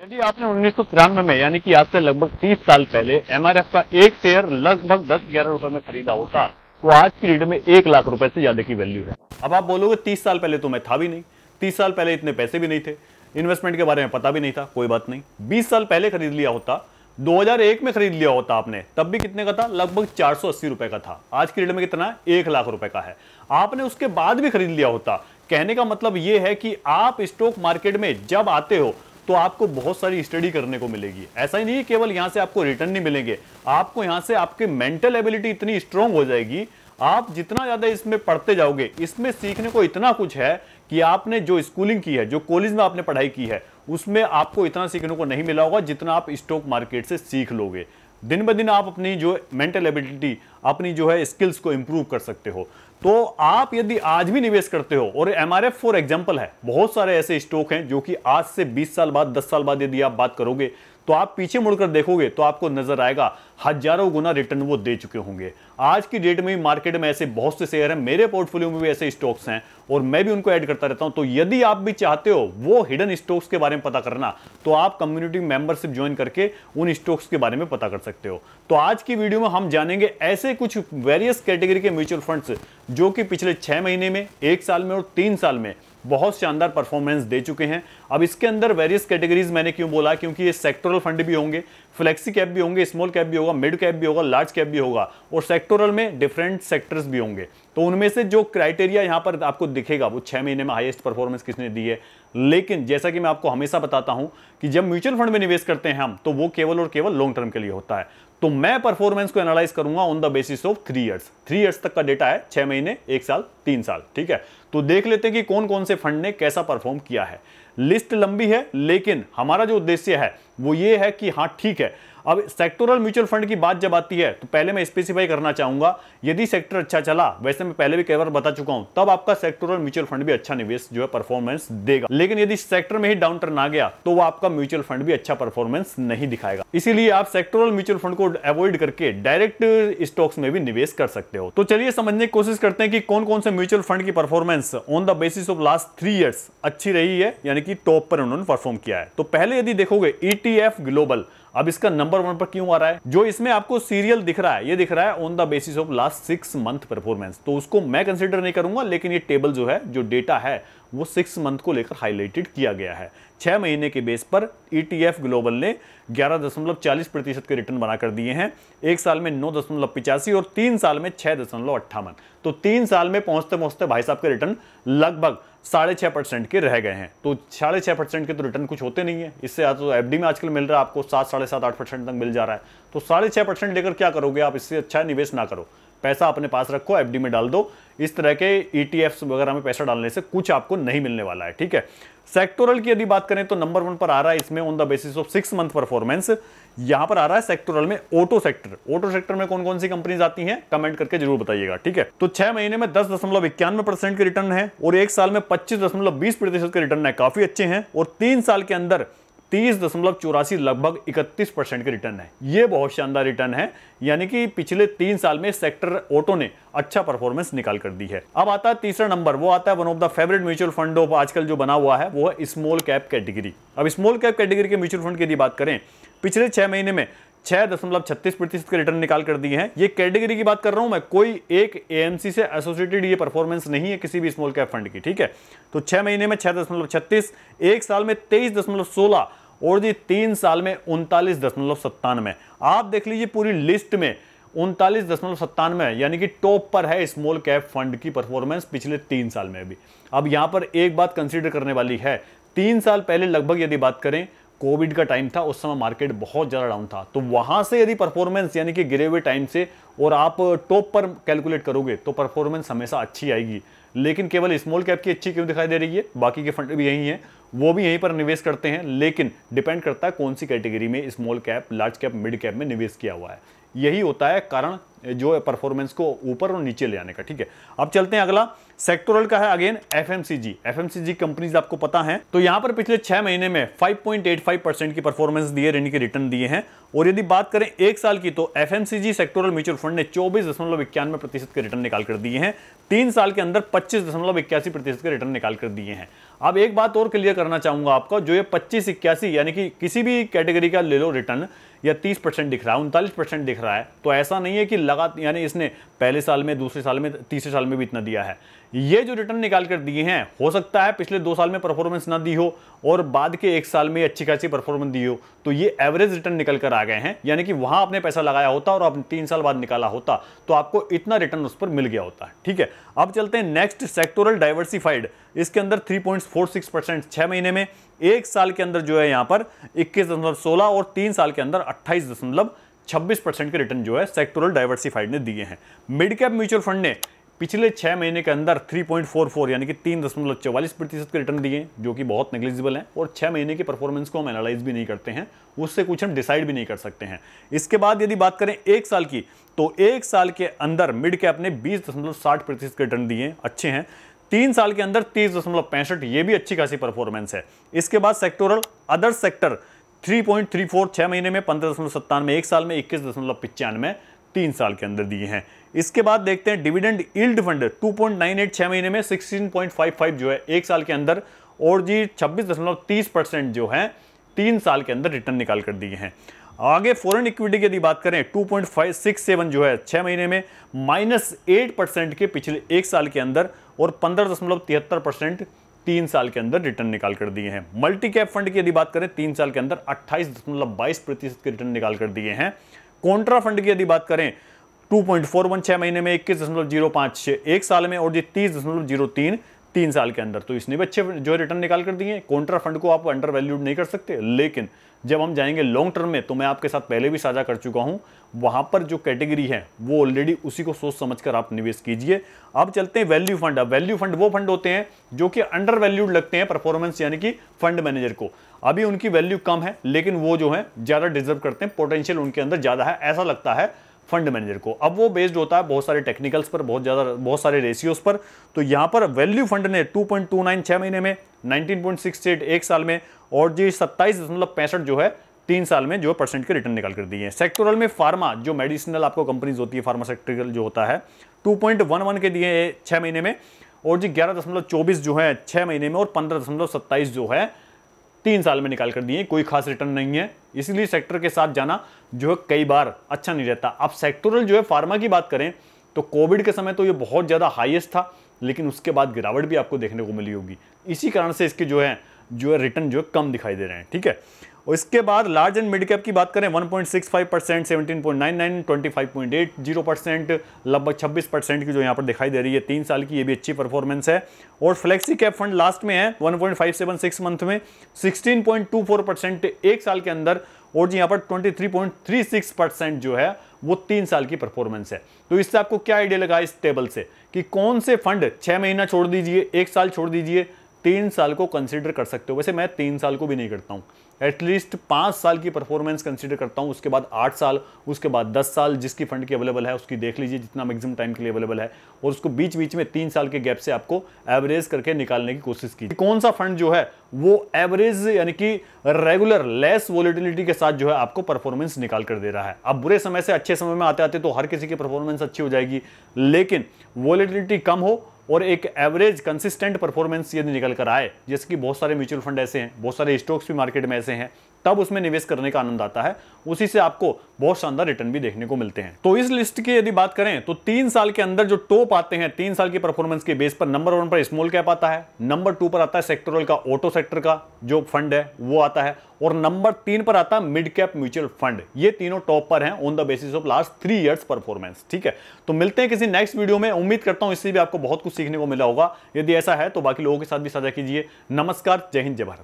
यदि आपने उन्नीस सौ तिरानवे में यानी कि आज से लगभग 30 साल पहले एमआरएफ का एक शेयर लगभग 10-11 रुपए में खरीदा होता तो आज की डेट में एक लाख रुपए से ज्यादा की वैल्यू है अब आप बोलोगे 30 साल पहले तो मैं था भी नहीं 30 साल पहले इतने पैसे भी नहीं थे इन्वेस्टमेंट के बारे में पता भी नहीं था कोई बात नहीं बीस साल पहले खरीद लिया होता दो में खरीद लिया होता आपने तब भी कितने का था लगभग चार रुपए का था आज की डेट में कितना एक लाख रुपए का है आपने उसके बाद भी खरीद लिया होता कहने का मतलब यह है कि आप स्टॉक मार्केट में जब आते हो तो आपको बहुत सारी स्टडी करने को मिलेगी ऐसा ही नहीं केवल यहां से आपको रिटर्न नहीं मिलेंगे आपको यहां से आपकी मेंटल एबिलिटी इतनी स्ट्रांग हो जाएगी आप जितना ज़्यादा इसमें पढ़ते जाओगे इसमें सीखने को इतना कुछ है कि आपने जो स्कूलिंग की है जो कॉलेज में आपने पढ़ाई की है उसमें आपको इतना सीखने को नहीं मिला होगा जितना आप स्टॉक मार्केट से सीख लोगे दिन ब दिन आप अपनी जो मेंटल एबिलिटी अपनी जो है स्किल्स को इम्प्रूव कर सकते हो तो आप यदि आज भी निवेश करते हो और M R F for example है बहुत सारे ऐसे स्टॉक हैं जो कि आज से 20 साल बाद 10 साल बाद यदि आप बात करोगे तो आप पीछे मुड़कर देखोगे तो आपको नजर आएगा हजारों गुना रिटर्न वो दे चुके होंगे आज की डेट में मार्केट में ऐसे बहुत से शेयर हैं मेरे पोर्टफोलियो में भी ऐसे स्टॉक्स हैं और मैं भी उनको ऐड करता रहता हूं तो यदि आप भी चाहते हो वो हिडन स्टॉक्स के बारे में पता करना तो आप कम्युनिटी मेंबरशिप ज्वाइन करके उन स्टॉक्स के बारे में पता कर सकते हो तो आज की वीडियो में हम जानेंगे ऐसे कुछ वेरियस कैटेगरी के म्यूचुअल फंड्स जो कि पिछले छह महीने में एक साल में और तीन साल में बहुत शानदार परफॉर्मेंस दे चुके हैं अब इसके अंदर वेरियस कैटेगरीज मैंने क्यों बोला क्योंकि ये सेक्टोरल फंड भी होंगे फ्लेक्सी कैप भी होंगे स्मॉल कैप भी होगा मिड कैप भी होगा लार्ज कैप भी होगा और सेक्टोरल में डिफरेंट सेक्टर्स भी होंगे तो उनमें से जो क्राइटेरिया यहाँ पर आपको दिखेगा वो छः महीने में हाईएस्ट परफॉर्मेंस किसने दी है लेकिन जैसा कि मैं आपको हमेशा बताता हूँ कि जब म्यूचुअल फंड में निवेश करते हैं हम तो वो केवल और केवल लॉन्ग टर्म के लिए होता है तो मैं परफॉर्मेंस को एनालाइज करूंगा on the basis of three years three years तक का डेटा है छः महीने एक साल तीन साल ठीक है तो देख लेते हैं कि कौन कौन से फंड ने कैसा परफॉर्म किया है लिस्ट लंबी है लेकिन हमारा जो उद्देश्य है वो ये है कि हाँ ठीक है अब सेक्टोरल म्यूचुअल फंड की बात जब आती है तो पहले मैं स्पेसिफाई करना चाहूंगा यदि सेक्टर अच्छा चला वैसे मैं पहले भी कई बार बता चुका हूं तब आपका सेक्टोरल म्यूचुअल फंड भी अच्छा निवेश जो है परफॉर्मेंस देगा लेकिन यदि सेक्टर में ही डाउन टर्न आ गया तो वो आपका म्यूचुअल फंड भी अच्छा परफॉर्मेंस नहीं दिखाएगा इसीलिए आप सेक्टोरल म्यूचुअल फंड को अवॉइड करके डायरेक्ट स्टॉक्स में भी निवेश कर सकते हो तो चलिए समझने की कोशिश करते हैं कि कौन कौन से म्यूचुअल फंड की performance on the basis of last three years अच्छी रही है यानी कि टॉप पर उन्होंने परफॉर्म किया है तो पहले यदि देखोगे ई ईटीएफ ग्लोबल अब इसका नंबर वन पर क्यों आ रहा है जो इसमें आपको सीरियल दिख रहा है ये दिख रहा है on the basis of last six month performance तो उसको मैं कंसिडर नहीं करूंगा लेकिन ये टेबल जो है जो डेटा है वो सिक्स मंथ को लेकर हाईलाइटेड किया गया है छह महीने के बेस पर ईटीएफ e ग्लोबल ने ग्यारह दशमलव चालीस प्रतिशत के रिटर्न बनाकर दिए हैं एक साल में नौ दशमलव पिचासी और तीन साल में छह दशमलव अट्ठावन तो तीन साल में पहुंचते पहुंचते भाई साहब के रिटर्न लगभग साढ़े छः परसेंट के रह गए हैं तो साढ़े छः परसेंट के तो रिटर्न कुछ होते नहीं है इससे आज तो एफ में आजकल मिल रहा है आपको सात साढ़े सात आठ परसेंट तक मिल जा रहा है तो साढ़े छः परसेंट लेकर क्या करोगे आप इससे अच्छा निवेश ना करो पैसा अपने पास रखो एफडी में डाल दो इस तरह के ईटीएफ्स e वगैरह में पैसा डालने से कुछ आपको नहीं मिलने वाला है ठीक है सेक्टोरल की यदि बात करें तो नंबर वन पर आ रहा है इसमें on the basis of six month performance यहां पर आ रहा है सेक्टोरल में ऑटो सेक्टर ऑटो सेक्टर में कौन कौन सी कंपनीज आती हैं कमेंट करके जरूर बताइएगा ठीक है तो छह महीने में दस दशमलव इक्यानवे परसेंट के रिटर्न है और एक साल में पच्चीस दशमलव बीस प्रतिशत के रिटर्न है काफी अच्छे हैं और तीन साल के अंदर तीस दशमलव चौरासी लगभग इकतीस परसेंट के रिटर्न है ये बहुत शानदार रिटर्न है यानी कि पिछले तीन साल में सेक्टर ऑटो ने अच्छा परफॉर्मेंस निकाल कर दी है अब आता है तीसरा नंबर वो आता है one of the favourite mutual fund of आजकल जो बना हुआ है वो है स्मॉल कैप कैटेगरी अब स्मॉल कैप कैटेगरी के म्यूचुअल फंड की यदि बात करें पिछले छह महीने में छह दशमलव छत्तीस प्रतिशत के रिटर्न निकाल कर दिए हैं ये कैटेगरी की बात कर रहा हूं मैं कोई एक एएमसी से एसोसिएटेड ये परफॉर्मेंस नहीं है किसी भी स्मॉल कैप फंड की ठीक है तो छह महीने में छह दशमलव छत्तीस एक साल में तेईस दशमलव सोलह और जी तीन साल में उनतालीस दशमलव सत्तानवे आप देख लीजिए पूरी लिस्ट में उनतालीस दशमलव सत्तानवे यानी कि टॉप पर है स्मॉल कैप फंड की परफॉर्मेंस पिछले तीन साल में अभी अब यहाँ पर एक बात कंसिडर करने वाली है तीन साल पहले लगभग यदि बात करें कोविड का टाइम था उस समय मार्केट बहुत ज़्यादा डाउन था तो वहां से यदि परफॉर्मेंस यानी कि गिरे हुए टाइम से और आप टॉप पर कैलकुलेट करोगे तो परफॉर्मेंस हमेशा अच्छी आएगी लेकिन केवल स्मॉल कैप की अच्छी क्यों दिखाई दे रही है बाकी के फंड भी यही हैं वो भी यहीं पर निवेश करते हैं लेकिन डिपेंड करता है कौन सी कैटेगरी में small cap large cap mid cap में निवेश किया हुआ है यही होता है कारण जो है परफॉर्मेंस को ऊपर और नीचे ले आने का ठीक है अब चलते हैं अगला सेक्टोरल का है अगेन एफएमसीजी एफएमसीजी कंपनीज आपको पता है तो यहां पर पिछले छह महीने में 5.85 परसेंट की परफॉर्मेंस दिए यानी कि रिटर्न दिए हैं और यदि बात करें एक साल की तो एफएमसीजी सेक्टोरल म्यूचुअल फंड ने चौबीस दशमलव इक्यानवे प्रतिशत के रिटर्न निकाल कर दिए हैं तीन साल के अंदर पच्चीस दशमलव इक्यासी प्रतिशत के रिटर्न निकाल कर दिए हैं अब एक बात और क्लियर करना चाहूंगा आपका जो ये पच्चीस इक्यासी यानी कि किसी भी कैटेगरी का ले लो रिटर्न या 30 परसेंट दिख रहा है उनतालीस परसेंट दिख रहा है तो ऐसा नहीं है कि लगा यानी इसने पहले साल में दूसरे साल में तीसरे साल में भी इतना दिया है ये जो रिटर्न निकाल कर दिए हैं हो सकता है पिछले दो साल में परफॉर्मेंस ना दी हो और बाद के एक साल में अच्छी खासी परफॉर्मेंस दी हो तो ये एवरेज रिटर्न निकल कर आ गए हैं यानी कि वहां आपने पैसा लगाया होता और आपने तीन साल बाद निकाला होता तो आपको इतना रिटर्न उस पर मिल गया होता है ठीक है अब चलते हैं नेक्स्ट सेक्टोरल डाइवर्सिफाइड इसके अंदर three point four six percent छह महीने में एक साल के अंदर जो है यहाँ पर इक्कीस दशमलव सोलह और तीन साल के अंदर अट्ठाईस दशमलव 26 परसेंट के रिटर्न जो है सेक्टोरल डाइवर्सिफाइड ने दिए हैं मिड कैप म्यूचुअल फंड ने पिछले छः महीने के अंदर 3.44 यानी कि तीन दशमलव चौवालीस प्रतिशत के रिटर्न दिए जो कि बहुत नेग्लिजिबल हैं और छः महीने की परफॉर्मेंस को हम एनालाइज भी नहीं करते हैं उससे कुछ हम डिसाइड भी नहीं कर सकते हैं इसके बाद यदि बात करें एक साल की तो एक साल के अंदर मिड कैप ने बीस दशमलव साठ प्रतिशत के रिटर्न दिए अच्छे हैं तीन साल के अंदर तीस दशमलव पैंसठ ये भी अच्छी खासी परफॉर्मेंस है इसके बाद सेक्टोरल अदर सेक्टर 3.34 छः महीने में पंद्रह दशमलव सत्तानवे एक साल में इक्कीस दशमलव पिचानवे तीन साल के अंदर दिए हैं इसके बाद देखते हैं डिविडेंड इल्ड फंड 2.98 छह महीने में 16.55 जो है एक साल के अंदर और जी 26.30 परसेंट जो है तीन साल के अंदर रिटर्न निकाल कर दिए हैं आगे फॉरेन इक्विटी की यदि बात करें 2.567 जो है छह महीने में माइनस एट परसेंट के पिछले एक साल के अंदर और पंद्रह दशमलव तिहत्तर परसेंट तीन साल के अंदर रिटर्न निकाल कर दिए हैं मल्टी कैप फंड की यदि बात करें तीन साल के अंदर अट्ठाईस दशमलव बाईस प्रतिशत के रिटर्न निकाल कर दिए हैं कॉन्ट्रा फंड की यदि बात करें छह महीने में इक्कीस दशमलव जीरो पांच छह एक साल में और जी तीस दशमलव जीरो तीन तीन साल के अंदर तो इसने भी अच्छे जो रिटर्न निकाल कर दिए कॉन्ट्रा फंड को आप अंडर वैल्यूड नहीं कर सकते लेकिन जब हम जाएंगे लॉन्ग टर्म में तो मैं आपके साथ पहले भी साझा कर चुका हूं वहां पर जो कैटेगरी है वो ऑलरेडी उसी को सोच समझ कर आप निवेश कीजिए अब चलते हैं वैल्यू फंड अब वैल्यू फंड वो फंड होते हैं जो कि अंडर वैल्यूड लगते हैं परफॉर्मेंस यानी कि फंड मैनेजर को अभी उनकी वैल्यू कम है लेकिन वो जो है ज़्यादा डिजर्व करते हैं पोटेंशियल उनके अंदर ज़्यादा है ऐसा लगता है फंड मैनेजर को अब वो बेस्ड होता है बहुत सारे टेक्निकल्स पर बहुत ज़्यादा बहुत सारे रेशियोज पर तो यहाँ पर वैल्यू फंड ने 2.29 छः महीने में 19.68 एक साल में और जी सत्ताईस दशमलव पैंसठ जो है तीन साल में जो परसेंट के रिटर्न निकाल कर दिए हैं सेक्टोरल में फार्मा जो मेडिसिनल आपको कंपनीज होती है फार्मा सेक्टोरल जो होता है 2.11 के दिए छः महीने में और जी ग्यारह दशमलव चौबीस जो है छः महीने में और पंद्रह दशमलव सत्ताईस जो है तीन साल में निकाल कर दिए कोई खास रिटर्न नहीं है इसलिए सेक्टर के साथ जाना जो है कई बार अच्छा नहीं रहता अब सेक्टोरल जो है फार्मा की बात करें तो कोविड के समय तो ये बहुत ज़्यादा हाइएस्ट था लेकिन उसके बाद गिरावट भी आपको देखने को मिली होगी इसी कारण से इसके जो है जो है रिटर्न जो है कम दिखाई दे रहे हैं ठीक है और इसके बाद लार्ज एंड मिड कैप की बात करें 1.65 percent seventeen point point zero percent लगभग छब्बीस परसेंट की जो यहां पर दिखाई दे रही है तीन साल की ये भी अच्छी परफॉर्मेंस है और फ्लेक्सी कैप फंड लास्ट में है 1.576 मंथ में 16.24 परसेंट एक साल के अंदर और जी यहाँ पर 23.36 परसेंट जो है वो तीन साल की परफॉर्मेंस है तो इससे आपको क्या आइडिया लगा इस टेबल से कि कौन से फंड छह महीना छोड़ दीजिए एक साल छोड़ दीजिए तीन साल को कंसिडर कर सकते हो वैसे मैं तीन साल को भी नहीं करता हूँ एटलीस्ट पाँच साल की परफॉर्मेंस कंसिडर करता हूँ उसके बाद आठ साल उसके बाद दस साल जिसकी फंड की अवेलेबल है उसकी देख लीजिए जितना मैक्सिमम टाइम के लिए अवेलेबल है और उसको बीच बीच में तीन साल के गैप से आपको एवरेज करके निकालने की कोशिश की कौन सा फंड जो है वो एवरेज यानी कि रेगुलर लेस वॉलिटिलिटी के साथ जो है आपको परफॉर्मेंस निकाल कर दे रहा है अब बुरे समय से अच्छे समय में आते आते तो हर किसी की परफॉर्मेंस अच्छी हो जाएगी लेकिन वॉलिटिलिटी कम हो और एक एवरेज कंसिस्टेंट परफॉर्मेंस यदि निकल कर आए जैसे कि बहुत सारे म्यूचुअल फंड ऐसे हैं बहुत सारे स्टॉक्स भी मार्केट में ऐसे हैं तब उसमें निवेश करने का आनंद आता है उसी से आपको बहुत शानदार रिटर्न भी देखने को मिलते हैं तो इस लिस्ट की यदि बात करें तो तीन साल के अंदर जो टॉप आते हैं तीन साल की परफॉर्मेंस के बेस पर नंबर वन पर स्मॉल कैप आता है नंबर टू पर आता है सेक्टोरल का ऑटो सेक्टर का जो फंड है वो आता है और नंबर तीन पर आता है मिड कैप म्यूचुअल फंड ये तीनों टॉप पर हैं on the basis of last three years performance ठीक है तो मिलते हैं किसी नेक्स्ट वीडियो में उम्मीद करता हूं इससे भी आपको बहुत कुछ सीखने को मिला होगा यदि ऐसा है तो बाकी लोगों के साथ भी साझा कीजिए नमस्कार जय हिंद जय भारत